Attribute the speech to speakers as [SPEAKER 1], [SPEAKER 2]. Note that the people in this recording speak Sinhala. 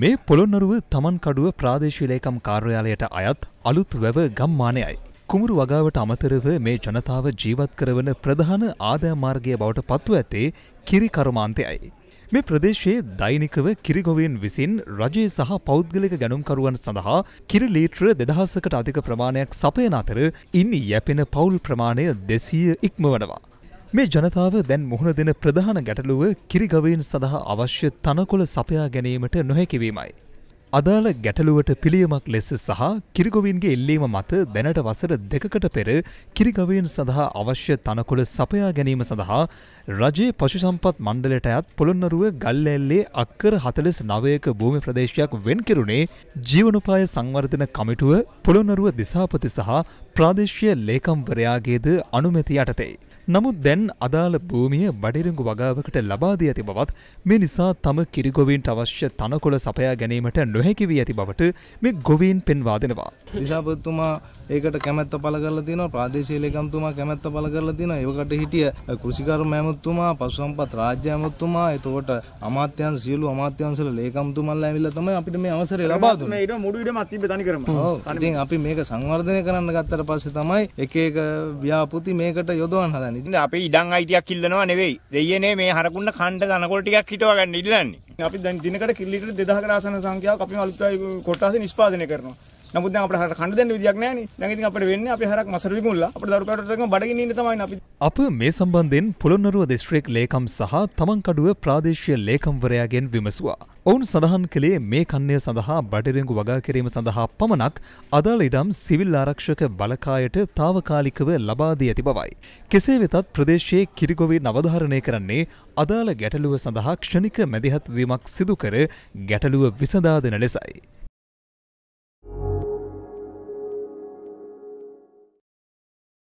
[SPEAKER 1] මේ පොළොන්නරුව තමන්කඩුව ප්‍රාදේශීලේකම් කාර්යාලයට අයත් අලුත් වැව ගම්මානයයි. කුමරු වගාවට අමතරව මේ ජනතාව ජීවත් කරවන ප්‍රධාන ආදාමාර්ගය බවට පත්ව ඇත්තේ කිරි කර්මාන්තයයි. මේ ප්‍රදේශයේ දෛනිකව කිරිගොවීන් විසින් රජයේ සහ පෞද්ගලික ගැනුම්කරුවන් සඳහා කිරි ලීට්‍ර දෙදහසකට අධික ප්‍රමාණයක් සපයන අතර ඉන් යැපෙන පවුල් ප්‍රමාණය දෙසීය ඉක්මවනවා. මේ ජනතාව දැන් මුහුණ දෙන ප්‍රධාන ගැටලුව කිරිගවයෙන් සඳහා අවශ්‍ය තනකොළ සපයා ගැනීමට නොහැකිවීමයි. අදාළ ගැටලුවට පිළියමක් ලෙස සහ කිරිගොවින්ගේ එල්ලීම මත දැනට වසර දෙකකට පෙර කිරිගවයෙන් සඳහා අවශ්‍ය තනකොළ සපයා ගැනීම සඳහා රජයේ පශුසම්පත් මණ්ඩලට අයත් පොළොන්නරුව ගල්ඇල්ලේ අක්කර හතලෙස් නවයක භූමි ප්‍රදේශයක් වෙන් කෙරුණේ ජීවනුපාය සංවර්ධන කමිටුව පොළොන්නරුව දිසාපති සහ ප්‍රාදේශය ලේකම්වරයාගේද අනුමැති යටතෙයි. නමුත් දැන් අදාළ භූමිය බඩිරංගු වගාවකට ලබා දී ඇති බවත් මේ නිසා තම කිරිගොවීන්ට අවශ්‍ය තනකොළ සපයා ගැනීමට නොහැකි වී ඇති බවට මේ ගොවීන් පෙන්වා දෙනවා.
[SPEAKER 2] දිසාපතිතුමා ඒකට කැමැත්ත පළ කරලා තියෙනවා ප්‍රාදේශීය ලේකම්තුමා කැමැත්ත පළ කරලා තියෙනවා ඒවකට හිටිය කෘෂිකර්ම ඇමතුමා පසුසම්පත් රාජ්‍ය ඇමතුමා එතකොට අමාත්‍යංශ සියලු අමාත්‍යංශවල ලේකම්තුමන්ලා ඇවිල්ලා තමයි අපිට මේ අවසරය ලබා දුන්නේ මේ මුඩු ඉඩමක් තිබ්බේ තනිකරම ඔව් ඉතින් අපි මේක සංවර්ධනය කරන්න ගත්තට පස්සේ තමයි එක එක ව්‍යාපෘති මේකට යොදවන්න හදන්නේ ඉතින් අපි ඉඩම් අයිතියක් ඉල්ලනවා නෙවෙයි දෙයියනේ මේ හරකුන්න කණ්ඩ දනකොළ ටිකක් හිටව ගන්න ඉල්ලන්නේ අපි දැන් දිනකට කිලෝමීටර 2000කට ආසන්න සංඛ්‍යාවක් අපි අලුත් කොටාසේ නිෂ්පාදනය කරනවා නමුත් දැන් අපිට හරක් කන්න දෙන්න විදියක් නැහැනේ. දැන් ඉතින් අපිට වෙන්නේ අපි හරක් මසර විකුණලා අපිට දරු කටට එකම බඩගින්න ඉන්න තමයි අපි.
[SPEAKER 1] අප මේ සම්බන්ධයෙන් පොළොන්නරුව දිස්ත්‍රික් ලේකම් සහ තමන්කඩුව ප්‍රාදේශීය ලේකම්වරයාගෙන් විමසුවා. ඔවුන් සඳහන් කළේ මේ කන්නය සඳහා බඩරෙංගු වගා කිරීම සඳහා පමණක් අදාළ ඉඩම් සිවිල් ආරක්ෂක බලකායට తాවකාලිකව ලබා දී ඇති බවයි. කෙසේ වෙතත් ප්‍රදේශයේ කිරිගොවි නවධාරණය කරන්නේ අදාළ ගැටලුව සඳහා ක්ෂණික මැදිහත් වීමක් සිදු කර ගැටලුව විසඳා දෙන ලෙසයි.